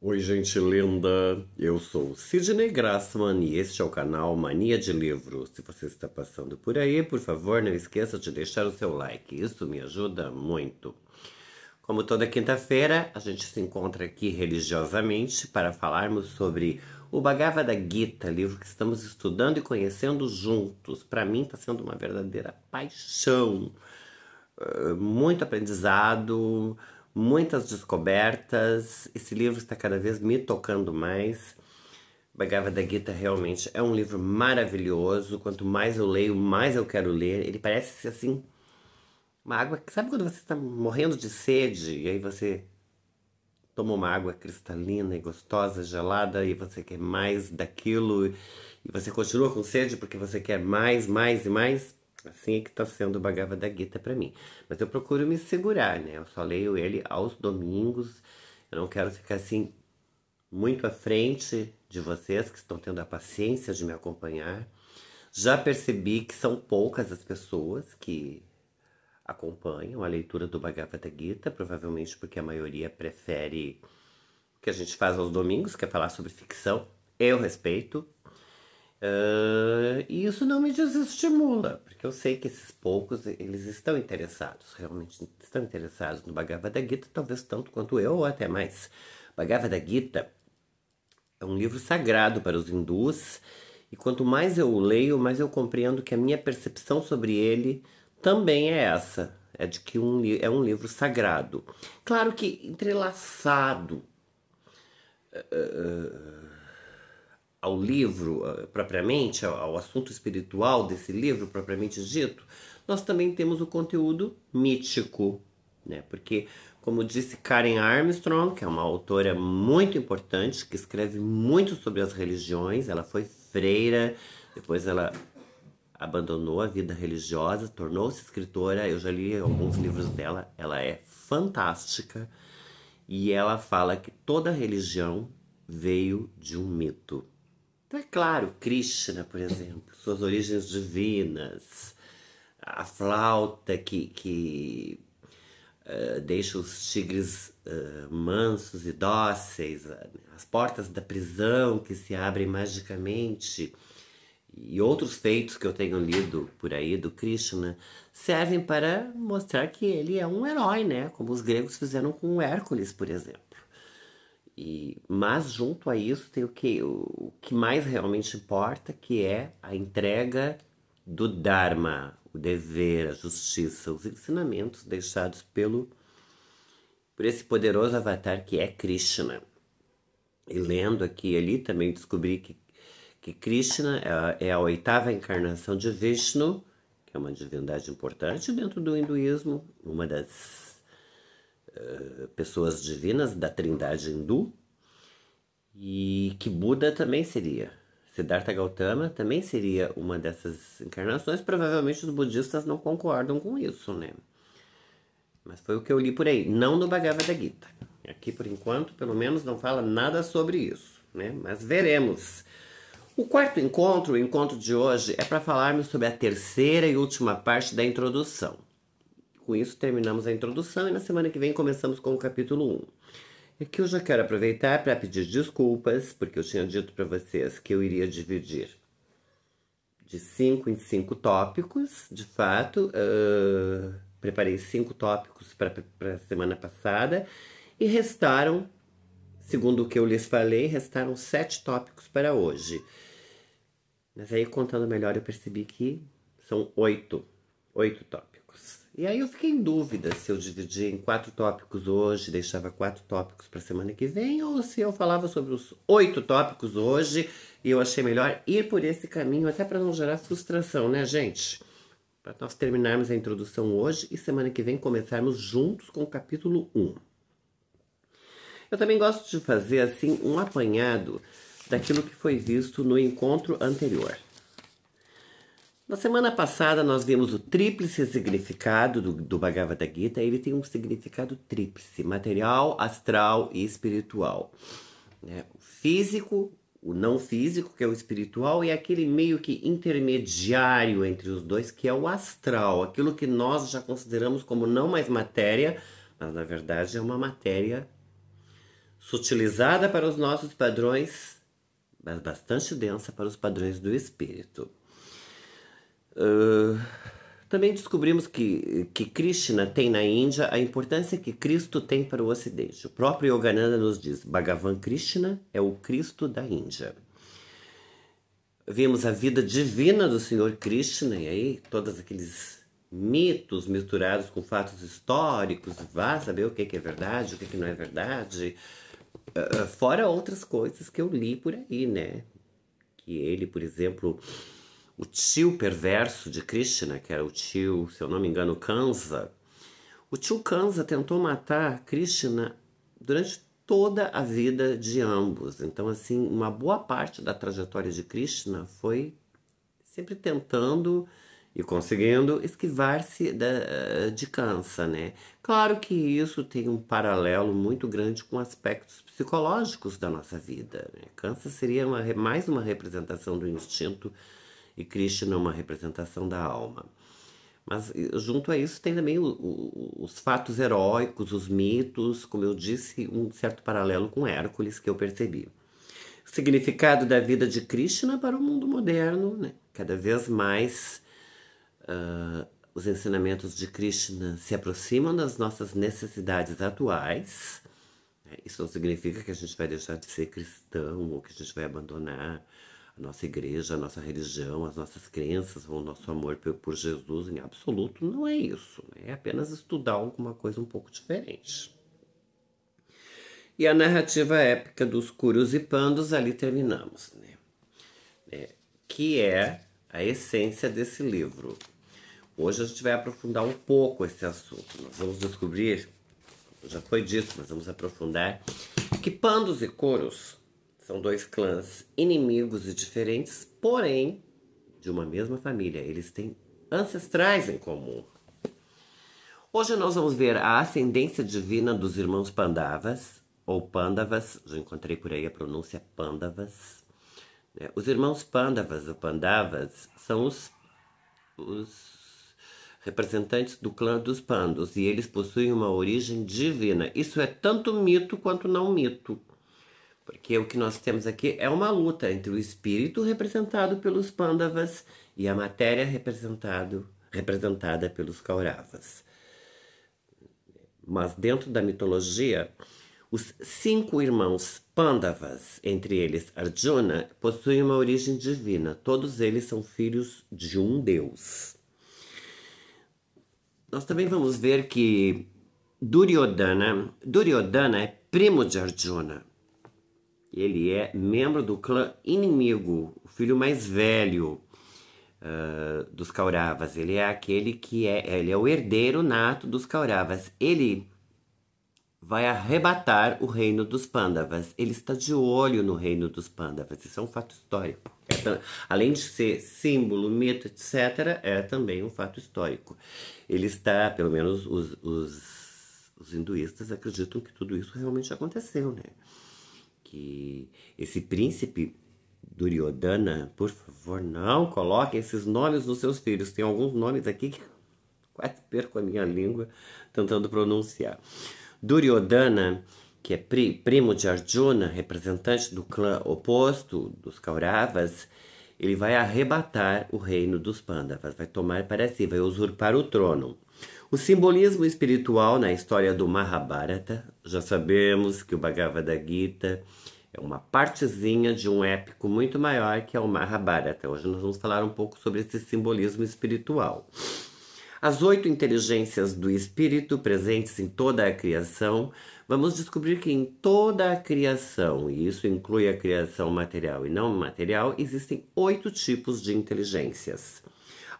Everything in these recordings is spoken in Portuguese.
Oi, gente linda! Eu sou Sidney Grassman e este é o canal Mania de Livro. Se você está passando por aí, por favor, não esqueça de deixar o seu like, isso me ajuda muito. Como toda quinta-feira, a gente se encontra aqui religiosamente para falarmos sobre o Bhagavad Gita, livro que estamos estudando e conhecendo juntos. Para mim, está sendo uma verdadeira paixão, ah, muito aprendizado muitas descobertas. Esse livro está cada vez me tocando mais. Bhagavad Gita realmente é um livro maravilhoso. Quanto mais eu leio, mais eu quero ler. Ele parece ser assim uma água. Sabe quando você está morrendo de sede e aí você toma uma água cristalina e gostosa, gelada, e você quer mais daquilo, e você continua com sede porque você quer mais, mais e mais? Assim é que está sendo o Bhagavad Gita para mim. Mas eu procuro me segurar, né? Eu só leio ele aos domingos. Eu não quero ficar assim muito à frente de vocês que estão tendo a paciência de me acompanhar. Já percebi que são poucas as pessoas que acompanham a leitura do Bhagavad Gita, provavelmente porque a maioria prefere o que a gente faz aos domingos, que é falar sobre ficção. Eu respeito, Uh, e isso não me desestimula, porque eu sei que esses poucos, eles estão interessados, realmente estão interessados no Bhagavad Gita, talvez tanto quanto eu, ou até mais. Bhagavad Gita é um livro sagrado para os hindus, e quanto mais eu o leio, mais eu compreendo que a minha percepção sobre ele também é essa, é de que um, é um livro sagrado. Claro que entrelaçado... uh, ao livro ah, propriamente, ao, ao assunto espiritual desse livro propriamente dito, nós também temos o conteúdo mítico, né? Porque, como disse Karen Armstrong, que é uma autora muito importante, que escreve muito sobre as religiões, ela foi freira, depois ela abandonou a vida religiosa, tornou-se escritora. Eu já li alguns livros dela, ela é fantástica. E ela fala que toda religião veio de um mito. Então é claro, Krishna, por exemplo, suas origens divinas, a flauta que, que uh, deixa os tigres uh, mansos e dóceis, eh, as portas da prisão que se abrem magicamente e outros feitos que eu tenho lido por aí do Krishna servem para mostrar que ele é um herói, né? Como os gregos fizeram com Hércules, por exemplo. E, mas junto a isso tem o que, o que mais realmente importa, que é a entrega do Dharma, o dever, a justiça, os ensinamentos deixados pelo por esse poderoso avatar que é Krishna. E lendo aqui e ali também descobri que, que Krishna é é a oitava encarnação de Vishnu, que é uma divindade importante dentro do hinduísmo, uma das eh, pessoas divinas da trindade hindu, e que Buda também seria. Siddhartha Gautama também seria uma dessas encarnações. Provavelmente os budistas não concordam com isso, né? Mas foi o que eu li por aí, não no Bhagavad Gita. Aqui, por enquanto, pelo menos não fala nada sobre isso, né? Mas veremos. O quarto encontro, o encontro de hoje, é para falarmos sobre a terceira e última parte da introdução. Com isso, terminamos a introdução e na semana que vem começamos com o capítulo 1. Aqui é eu já quero aproveitar para pedir desculpas, porque eu tinha dito para vocês que eu iria dividir de 5 em 5 tópicos. De fato, uh, preparei cinco tópicos para a semana passada e restaram, segundo o que eu lhes falei, restaram sete tópicos para hoje. Mas aí, contando melhor, eu percebi que são oito, oito tópicos. E aí eu fiquei em dúvida se eu dividia em quatro tópicos hoje, deixava quatro tópicos para semana que vem, ou se eu falava sobre os oito tópicos hoje e eu achei melhor ir por esse caminho, até para não gerar frustração, né, gente? Para nós terminarmos a introdução hoje e semana que vem começarmos juntos com o capítulo 1. Eu também gosto de fazer assim um apanhado daquilo que foi visto no encontro anterior. Na semana passada, nós vimos o tríplice significado do, do Bhagavad Gita. Ele tem um significado tríplice: material, astral e espiritual. Né? O físico, o não físico, que é o espiritual, e aquele meio que intermediário entre os dois, que é o astral, aquilo que nós já consideramos como não mais matéria, mas na verdade é uma matéria sutilizada para os nossos padrões, mas bastante densa para os padrões do espírito. Ah, também descobrimos que, que Krishna tem na Índia a importância que Cristo tem para o Ocidente. O próprio Yogananda nos diz: Bhagavan Krishna é o Cristo da Índia. Vimos a vida divina do Senhor Krishna, e aí todos aqueles mitos misturados com fatos históricos, vá saber o que é verdade, o que não é verdade, ah, ah, fora outras coisas que eu li por aí, né? Que ele, por exemplo, o tio perverso de Krishna, que era o tio, se eu não me engano, Kansa, o tio Kansa tentou matar Krishna durante toda a vida de ambos. Então, assim, uma boa parte da trajetória de Krishna foi sempre tentando e conseguindo esquivar-se eh, de Kansa, né? Claro que isso tem um paralelo muito grande com aspectos psicológicos da nossa vida. Né? seria uma, mais uma representação do instinto e Krishna é uma representação da alma. Mas junto a isso tem também o, o, os fatos heróicos, os mitos, como eu disse, um certo paralelo com Hércules que eu percebi. O significado da vida de Krishna é para o mundo moderno, né? cada vez mais uh, os ensinamentos de Krishna né, se aproximam das nossas necessidades atuais. Né? Isso não significa que a gente vai deixar de ser cristão ou que a gente vai abandonar a nossa igreja, a nossa religião, as nossas crenças ou o nosso amor por Jesus em absoluto. Não é isso. Né? É apenas estudar alguma coisa um pouco diferente. E a narrativa épica dos curios e Pandos, ali terminamos, né? É, que é a essência desse livro. Hoje a gente vai aprofundar um pouco esse assunto. Nós vamos descobrir, já foi dito, mas vamos aprofundar, que Pandos e curios são dois clãs inimigos e diferentes, porém de uma mesma família. Eles têm ancestrais em comum. Hoje nós vamos ver a ascendência divina dos irmãos Pandavas, ou Pandavas, já encontrei por aí a pronúncia Pandavas. Né? Os irmãos Pandavas ou Pandavas são os, os representantes do clã dos Pandos e eles possuem uma origem divina. Isso é tanto mito quanto não mito. Porque o que nós temos aqui é uma luta entre o espírito representado pelos Pandavas e a matéria representado, representada pelos Kauravas. Mas dentro da mitologia, os cinco irmãos Pandavas, entre eles Arjuna, possuem uma origem divina. Todos eles são filhos de um deus. Nós também vamos ver que Duryodhana, Duryodhana é primo de Arjuna. Ele é membro do clã inimigo, o filho mais velho uh, dos Kauravas. Ele é aquele que é, ele é o herdeiro nato dos Kauravas. Ele vai arrebatar o reino dos Pandavas. Ele está de olho no reino dos Pandavas. Isso é um fato histórico. É, além de ser símbolo, mito, etc., é também um fato histórico. Ele está, pelo menos os, os, os hinduístas acreditam que tudo isso realmente aconteceu, né? que esse príncipe Duryodhana, por favor, não coloque esses nomes nos seus filhos. Tem alguns nomes aqui que quase perco a minha língua tentando pronunciar. Duryodhana, que é primo de Arjuna, representante do clã oposto dos Kauravas, ele vai arrebatar o reino dos Pandavas, vai tomar para si, vai usurpar o trono. O simbolismo espiritual na história do Mahabharata, já sabemos que o Bhagavad Gita é uma partezinha de um épico muito maior que é o Mahabharata. Hoje nós vamos falar um pouco sobre esse simbolismo espiritual. As oito inteligências do espírito presentes em toda a criação, vamos descobrir que em toda a criação, e isso inclui a criação material e não material, existem oito tipos de inteligências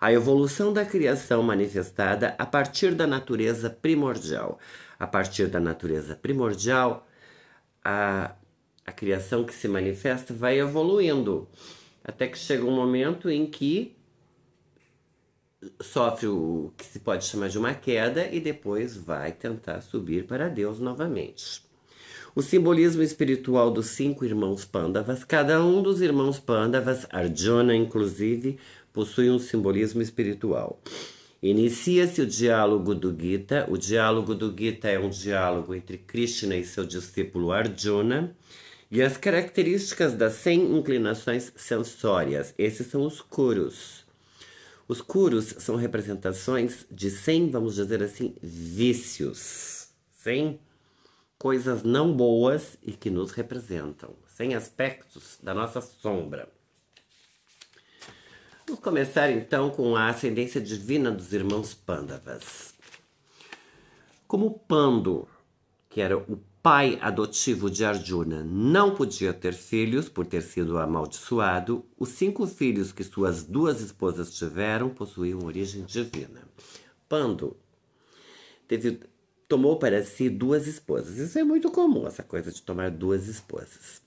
a evolução da criação manifestada a partir da natureza primordial. A partir da natureza primordial, a, a criação que se manifesta vai evoluindo, até que chega um momento em que sofre o que se pode chamar de uma queda e depois vai tentar subir para Deus novamente. O simbolismo espiritual dos cinco irmãos Pandavas, cada um dos irmãos Pandavas, Arjuna inclusive, possui um simbolismo espiritual. Inicia-se o diálogo do Gita. O diálogo do Gita é um diálogo entre Krishna e seu discípulo Arjuna. E as características das 100 inclinações sensórias. Esses são os kuros. Os kuros são representações de 100, vamos dizer assim, vícios. 100 coisas não boas e que nos representam. 100 aspectos da nossa sombra. Vamos começar então com a ascendência divina dos irmãos Pandavas. Como Pando, que era o pai adotivo de Arjuna, não podia ter filhos por ter sido amaldiçoado, os cinco filhos que suas duas esposas tiveram possuíam origem divina. Pando teve, tomou para si duas esposas. Isso é muito comum, essa coisa de tomar duas esposas.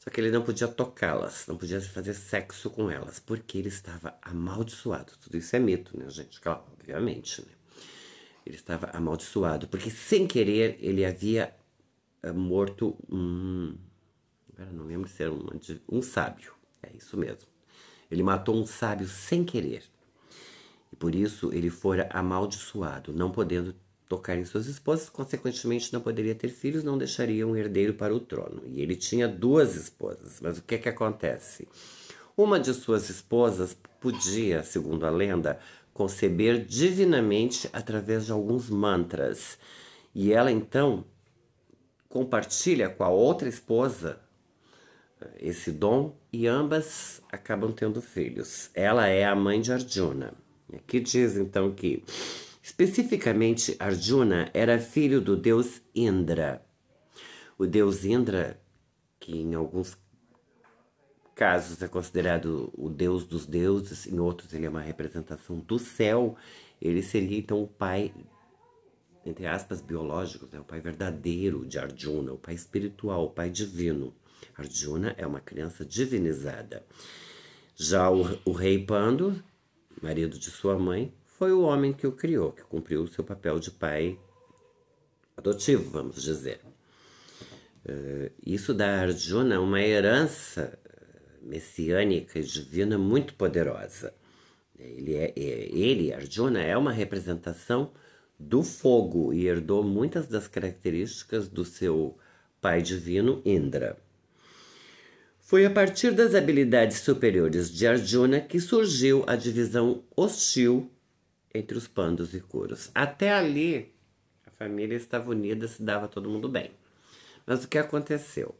Só que ele não podia tocá-las, não podia fazer sexo com elas, porque ele estava amaldiçoado. Tudo isso é mito, né, gente? Claro, obviamente, né? Ele estava amaldiçoado, porque sem querer ele havia eh, morto um. Agora não lembro se era um, um sábio. É isso mesmo. Ele matou um sábio sem querer. E por isso ele fora amaldiçoado, não podendo tocar em suas esposas, consequentemente não poderia ter filhos, não deixaria um herdeiro para o trono. E ele tinha duas esposas, mas o que é que acontece? Uma de suas esposas podia, segundo a lenda, conceber divinamente através de alguns mantras. E ela então compartilha com a outra esposa eh, esse dom e ambas acabam tendo filhos. Ela é a mãe de Arjuna. Aqui diz então que Especificamente, Arjuna era filho do deus Indra. O deus Indra, que em alguns casos é considerado o deus dos deuses, em outros ele é uma representação do céu, ele seria então o pai, entre aspas, biológico, né? o pai verdadeiro de Arjuna, o pai espiritual, o pai divino. Arjuna é uma criança divinizada. Já o, o rei Pando, marido de sua mãe, foi o homem que o criou, que cumpriu o seu papel de pai adotivo, vamos dizer. Eh, isso dá a Arjuna uma herança eh, messiânica e divina muito poderosa. Ele, é, é ele, Arjuna, é uma representação do fogo e herdou muitas das características do seu pai divino, Indra. Foi a partir das habilidades superiores de Arjuna que surgiu a divisão hostil entre os pandos e curos. Até ali, a família estava unida, se dava todo mundo bem. Mas o que aconteceu?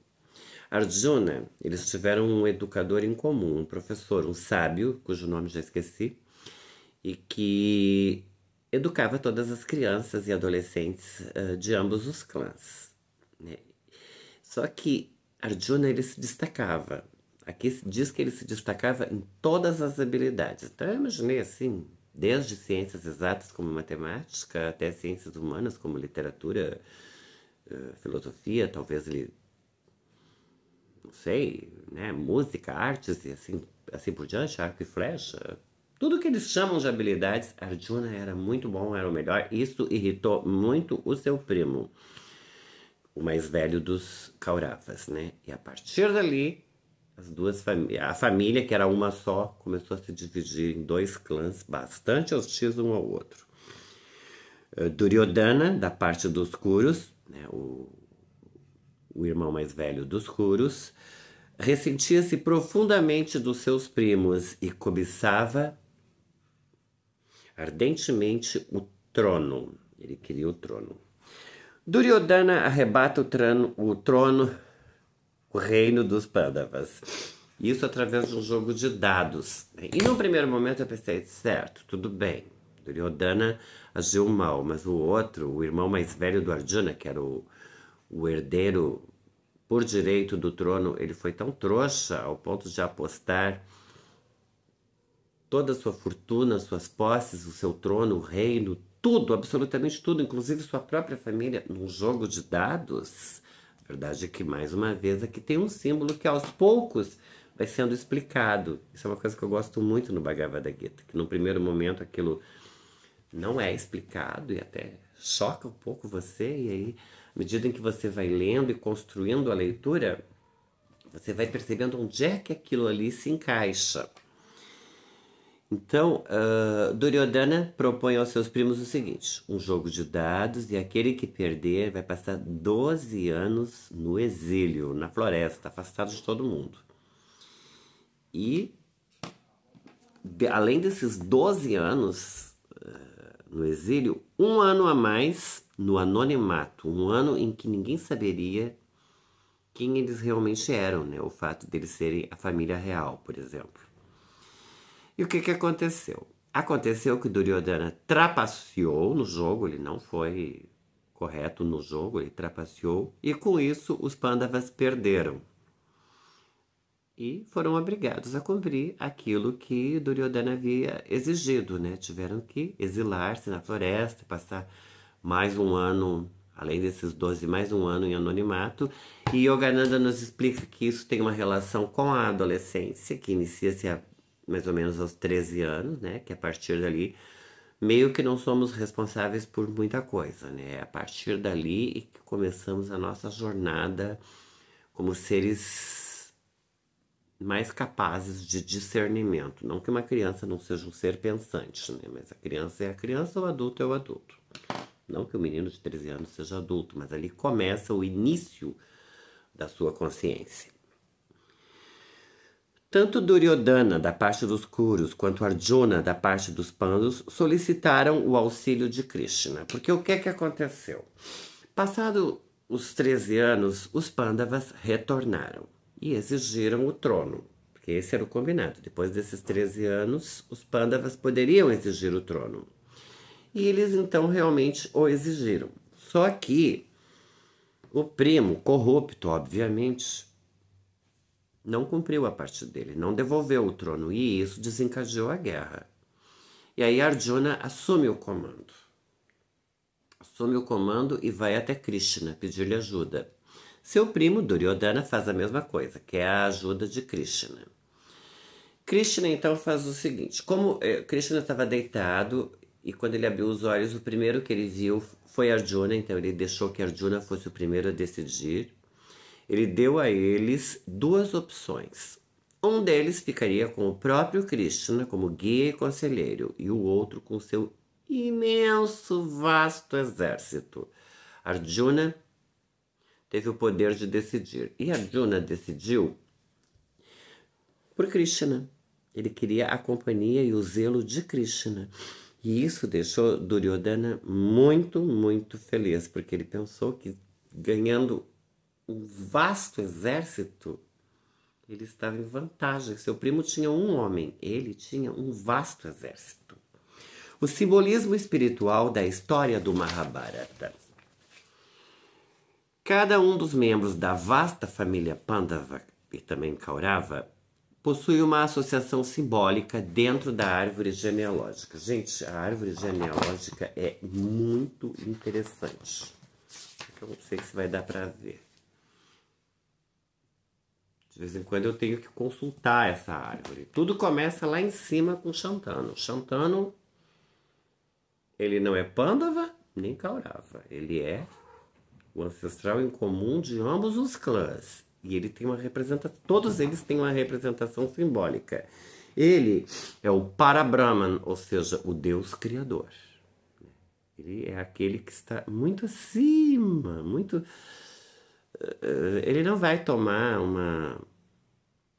Arjuna, eles tiveram um educador em comum, um professor, um sábio, cujo nome já esqueci, e que educava todas as crianças e adolescentes uh, de ambos os clãs. Né? Só que Arjuna ele se destacava. Aqui diz que ele se destacava em todas as habilidades. Então eu imaginei assim, desde ciências exatas como matemática até ciências humanas como literatura, eh, filosofia, talvez ele não sei, né, música, artes e assim, assim por diante, arco e flecha. Tudo que eles chamam de habilidades, Arjuna era muito bom, era o melhor. Isso irritou muito o seu primo, o mais velho dos Kauravas, né? E a partir dali, as duas famílias, a família que era uma só, começou a se dividir em dois clãs bastante hostis um ao outro. Eh, Duryodhana, da parte dos Kuros, né, o, o irmão mais velho dos Kuros, ressentia-se profundamente dos seus primos e cobiçava ardentemente o trono. Ele queria o trono. Duryodhana arrebata o trono, o trono o reino dos Pandavas. Isso através de um jogo de dados. E num primeiro momento eu pensei, certo, tudo bem. Duryodhana agiu mal, mas o outro, o irmão mais velho do Arjuna, que era o, o herdeiro por direito do trono, ele foi tão trouxa ao ponto de apostar toda a sua fortuna, suas posses, o seu trono, o reino, tudo, absolutamente tudo, inclusive sua própria família, num jogo de dados verdade é que, mais uma vez, aqui tem um símbolo que aos poucos vai sendo explicado. Isso é uma coisa que eu gosto muito no Bhagavad Gita, que no primeiro momento aquilo não é explicado e até choca um pouco você, e aí, à medida em que você vai lendo e construindo a leitura, você vai percebendo onde é que aquilo ali se encaixa. Então, uh, ah, Duryodhana propõe aos seus primos o seguinte: um jogo de dados, e aquele que perder vai passar 12 anos no exílio, na floresta, afastado de todo mundo. E, de, além desses 12 anos uh, no exílio, um ano a mais no anonimato um ano em que ninguém saberia quem eles realmente eram, né? o fato deles serem a família real, por exemplo. E o que, que aconteceu? Aconteceu que Duryodhana trapaceou no jogo, ele não foi correto no jogo, ele trapaceou, e com isso os Pandavas perderam. E foram obrigados a cumprir aquilo que Duryodhana havia exigido, né? Tiveram que exilar-se na floresta, passar mais um ano, além desses 12, mais um ano em anonimato. E Yogananda nos explica que isso tem uma relação com a adolescência, que inicia-se a mais ou menos aos 13 anos, né? Que a partir dali, meio que não somos responsáveis por muita coisa, né? A partir dali é que começamos a nossa jornada como seres mais capazes de discernimento. Não que uma criança não seja um ser pensante, né? Mas a criança é a criança, o adulto é o adulto. Não que o menino de 13 anos seja adulto, mas ali começa o início da sua consciência. Tanto Duryodhana, da parte dos Kuros quanto Arjuna, da parte dos Pandos solicitaram o auxílio de Krishna. Porque o que, que aconteceu? Passado os 13 anos, os Pandavas retornaram e exigiram o trono. Porque esse era o combinado. Depois desses 13 anos, os Pandavas poderiam exigir o trono. E eles então realmente o exigiram. Só que o primo, corrupto, obviamente, não cumpriu a parte dele, não devolveu o trono e isso desencadeou a guerra. E aí Arjuna assume o comando. Assume o comando e vai até Krishna pedir-lhe ajuda. Seu primo Duryodhana faz a mesma coisa, que é a ajuda de Krishna. Krishna então faz o seguinte: como eh, Krishna estava deitado e quando ele abriu os olhos, o primeiro que ele viu foi Arjuna, então ele deixou que Arjuna fosse o primeiro a decidir ele deu a eles duas opções. Um deles ficaria com o próprio Krishna como guia e conselheiro, e o outro com seu imenso, vasto exército. Arjuna teve o poder de decidir, e Arjuna decidiu por Krishna. Ele queria a companhia e o zelo de Krishna. E isso deixou Duryodhana muito, muito feliz, porque ele pensou que ganhando o vasto exército, ele estava em vantagem. Seu primo tinha um homem, ele tinha um vasto exército. O simbolismo espiritual da história do Mahabharata. Cada um dos membros da vasta família Pandava e também Kaurava possui uma associação simbólica dentro da árvore genealógica. Gente, a árvore genealógica é muito interessante. Eu não sei se vai dar para ver. De vez em quando eu tenho que consultar essa árvore. Tudo começa lá em cima com Shantanu. Xantano, ele não é Pandava nem Kaurava. Ele é o ancestral em comum de ambos os clãs. E ele tem uma representação, todos eles têm uma representação simbólica. Ele é o Parabrahman, ou seja, o Deus Criador. Ele é aquele que está muito acima, muito eh, ele não vai tomar uma.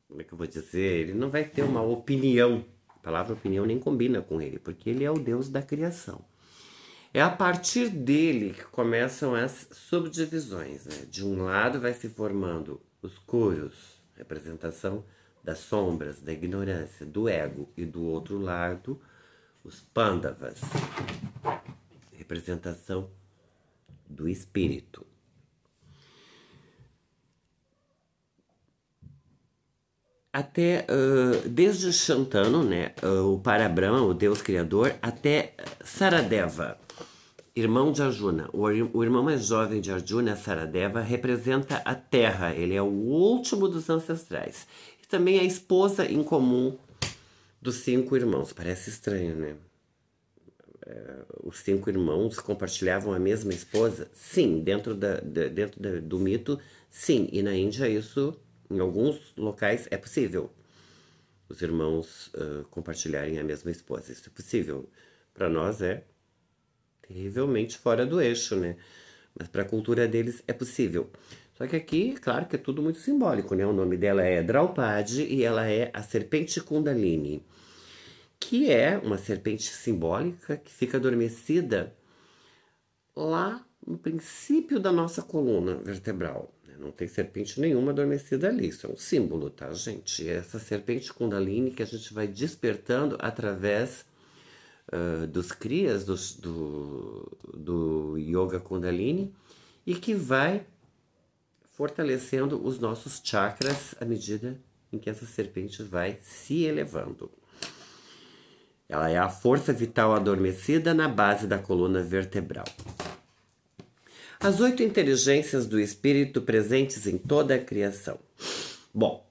Como é que eu vou dizer? Ele não vai ter uma opinião. A palavra opinião nem combina com ele, porque ele é o Deus da criação. É a partir dele que começam as subdivisões. Né? De um lado vai se formando os curos, representação das sombras, da ignorância, do ego, e do outro lado os pandavas, representação do espírito. até uh, desde Shantanu, né, uh, o Parabrahma, o Deus Criador, até Saradeva, irmão de Arjuna. O, o, irmão mais jovem de Arjuna, Saradeva, representa a terra, ele é o último dos ancestrais. E também a esposa em comum dos cinco irmãos. Parece estranho, né? É, os cinco irmãos compartilhavam a mesma esposa? Sim, dentro, da, dentro da, do mito, sim. E na Índia isso em alguns locais é possível os irmãos uh, compartilharem a mesma esposa. Isso é possível. Para nós é terrivelmente fora do eixo, né? Mas para a cultura deles é possível. Só que aqui, claro que é tudo muito simbólico, né? O nome dela é Draupadi e ela é a serpente Kundalini, que é uma serpente simbólica que fica adormecida lá no princípio da nossa coluna vertebral né? Não tem serpente nenhuma adormecida ali. Isso é um símbolo, tá, gente? Essa serpente Kundalini que a gente vai despertando através uh, dos crias dos, do, do Yoga Kundalini e que vai fortalecendo os nossos chakras à medida em que essa serpente vai se elevando. Ela é a força vital adormecida na base da coluna vertebral as oito inteligências do espírito presentes em toda a criação. Bom,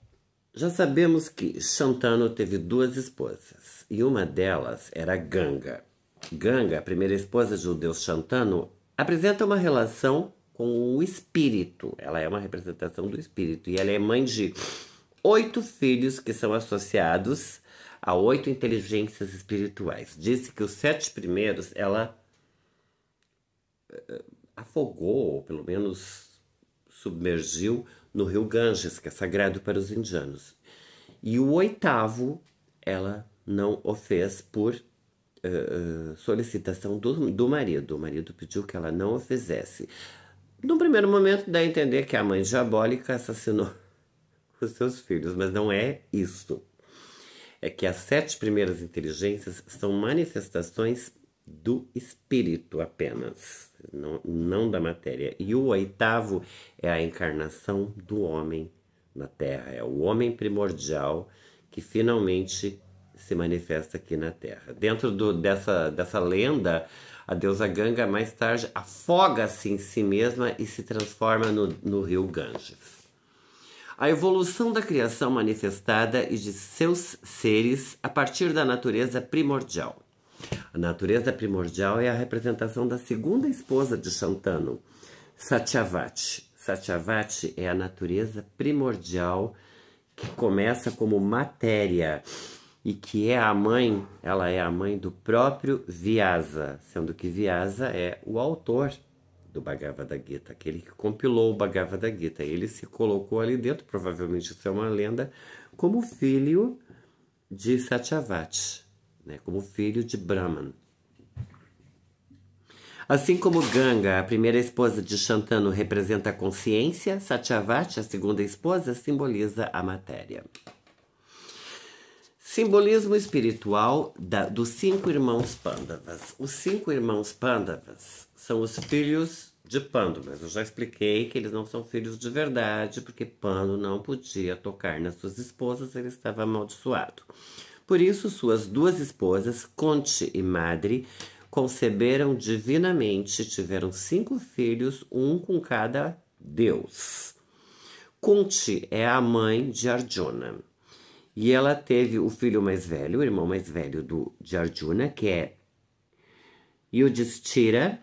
já sabemos que Shantanu teve duas esposas e uma delas era Ganga. Ganga, a primeira esposa de deus Shantanu, apresenta uma relação com o espírito. Ela é uma representação do espírito e ela é mãe de oito filhos que são associados a oito inteligências espirituais. Disse que os sete primeiros ela eh, afogou, ou pelo menos submergiu, no rio Ganges, que é sagrado para os indianos. E o oitavo, ela não o fez por uh, solicitação do, do marido. O marido pediu que ela não o fizesse. No primeiro momento, dá a entender que a mãe diabólica assassinou os seus filhos, mas não é isso. É que as sete primeiras inteligências são manifestações do espírito apenas, não, não da matéria. E o oitavo é a encarnação do homem na Terra, é o homem primordial que finalmente se manifesta aqui na Terra. Dentro do, dessa, dessa lenda, a deusa Ganga mais tarde afoga-se em si mesma e se transforma no, no rio Ganges. A evolução da criação manifestada e de seus seres a partir da natureza primordial. A natureza primordial é a representação da segunda esposa de Shantanu, Satyavati. Satyavati é a natureza primordial que começa como matéria e que é a mãe, ela é a mãe do próprio Vyasa, sendo que Vyasa é o autor do Bhagavad Gita, aquele que compilou o Bhagavad Gita. Ele se colocou ali dentro, provavelmente isso é uma lenda, como filho de Satyavati né, como filho de Brahman. Assim como Ganga, a primeira esposa de Shantanu, representa a consciência, Satyavati, a segunda esposa, simboliza a matéria. Simbolismo espiritual da, dos cinco irmãos Pandavas. Os cinco irmãos Pandavas são os filhos de Pando, mas eu já expliquei que eles não são filhos de verdade, porque Pando não podia tocar nas suas esposas, ele estava amaldiçoado. Por isso, suas duas esposas, Conte e Madre, conceberam divinamente, tiveram cinco filhos, um com cada deus. Kunti é a mãe de Arjuna. E ela teve o filho mais velho, o irmão mais velho do, de Arjuna, que é Yudhishthira.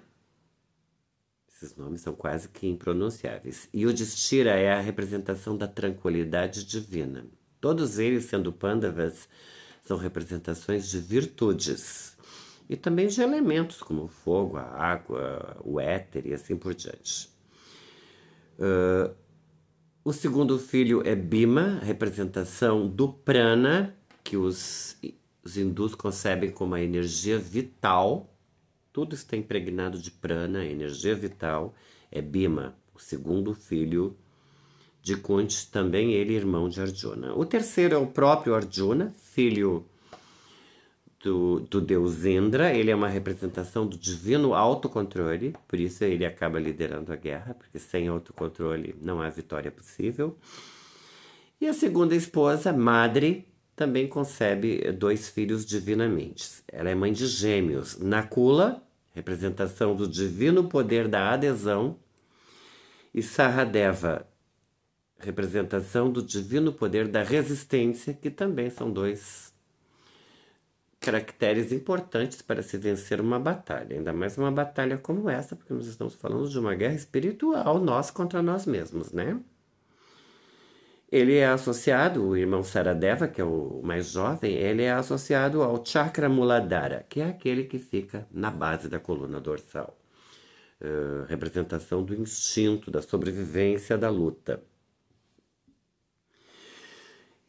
Esses nomes são quase que impronunciáveis. Yudhishthira é a representação da tranquilidade divina. Todos eles, sendo Pandavas, são representações de virtudes e também de elementos como o fogo, a água, o éter e assim por diante. Uh, o segundo filho é Bima, representação do prana, que os, os hindus concebem como a energia vital. Tudo está impregnado de prana, energia vital, é Bima, o segundo filho de Kunti, também ele irmão de Arjuna. O terceiro é o próprio Arjuna, filho do, do deus Indra, ele é uma representação do divino autocontrole, por isso ele acaba liderando a guerra, porque sem autocontrole não há vitória possível. E a segunda esposa, Madre, também concebe dois filhos divinamente. Ela é mãe de gêmeos, Nakula, representação do divino poder da adesão, e Saradeva, representação do divino poder da resistência, que também são dois caracteres importantes para se vencer uma batalha, ainda mais uma batalha como essa, porque nós estamos falando de uma guerra espiritual, nós contra nós mesmos, né? Ele é associado, o irmão Saradeva, que é o mais jovem, ele é associado ao chakra muladhara, que é aquele que fica na base da coluna dorsal. Uh, representação do instinto, da sobrevivência, da luta.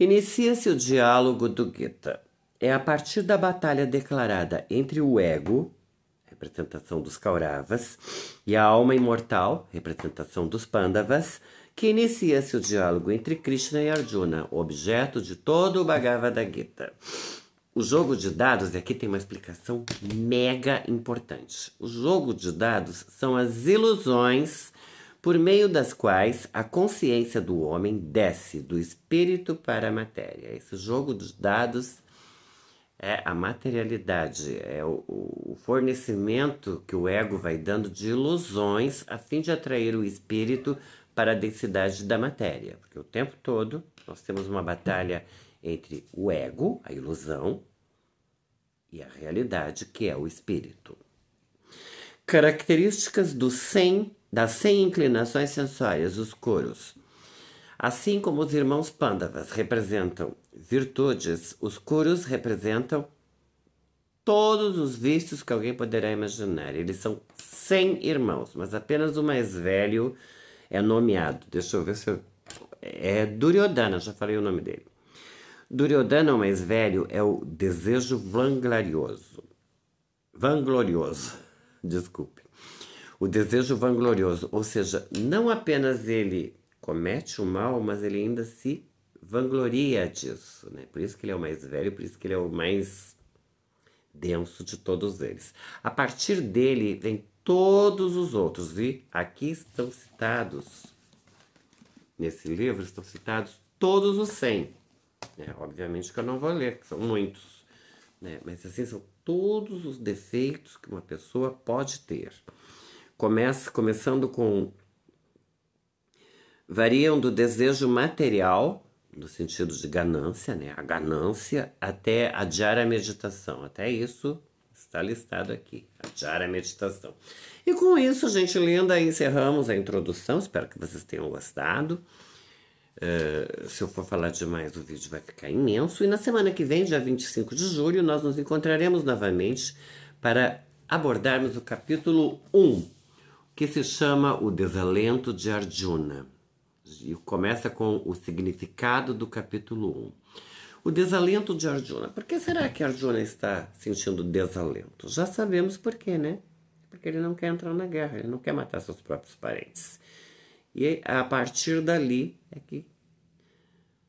Inicia-se o diálogo do Gita. É a partir da batalha declarada entre o ego, representação dos Kauravas, e a alma imortal, representação dos Pandavas, que inicia-se o diálogo entre Krishna e Arjuna, objeto de todo o Bhagavad Gita. O jogo de dados, e aqui tem uma explicação mega importante. O jogo de dados são as ilusões por meio das quais a consciência do homem desce do espírito para a matéria. Esse jogo dos dados é a materialidade, é o, o fornecimento que o ego vai dando de ilusões a fim de atrair o espírito para a densidade da matéria. Porque o tempo todo nós temos uma batalha entre o ego, a ilusão, e a realidade, que é o espírito. Características do sem das 100 inclinações sensórias, os coros. Assim como os irmãos Pandavas representam virtudes, os coros representam todos os vícios que alguém poderá imaginar. Eles são 100 irmãos, mas apenas o mais velho é nomeado. Deixa eu ver se eu... É Duryodhana, já falei o nome dele. Duryodhana, o mais velho, é o desejo vanglorioso. Vanglorioso, desculpe o desejo vanglorioso, ou seja, não apenas ele comete o mal, mas ele ainda se vangloria disso, né? Por isso que ele é o mais velho, por isso que ele é o mais denso de todos eles. A partir dele vem todos os outros e aqui estão citados nesse livro estão citados todos os 100. É, obviamente que eu não vou ler, que são muitos, né? Mas assim são todos os defeitos que uma pessoa pode ter. Começa começando com variam do desejo material, no sentido de ganância, né? A ganância até a diária meditação. Até isso está listado aqui, a diária meditação. E com isso, gente linda, encerramos a introdução. Espero que vocês tenham gostado. Uh, se eu for falar demais, o vídeo vai ficar imenso. E na semana que vem, dia 25 de julho, nós nos encontraremos novamente para abordarmos o capítulo 1 que se chama O Desalento de Arjuna. E começa com o significado do capítulo 1. O desalento de Arjuna. Por que será que Arjuna está sentindo desalento? Já sabemos por quê, né? Porque ele não quer entrar na guerra, ele não quer matar seus próprios parentes. E a partir dali é que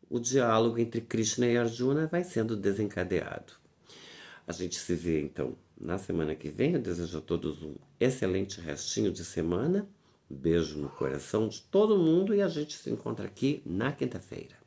o diálogo entre Krishna e Arjuna vai sendo desencadeado. A gente se vê então na semana que vem. Eu desejo a todos um excelente restinho de semana. Beijo no coração de todo mundo e a gente se encontra aqui na quinta-feira.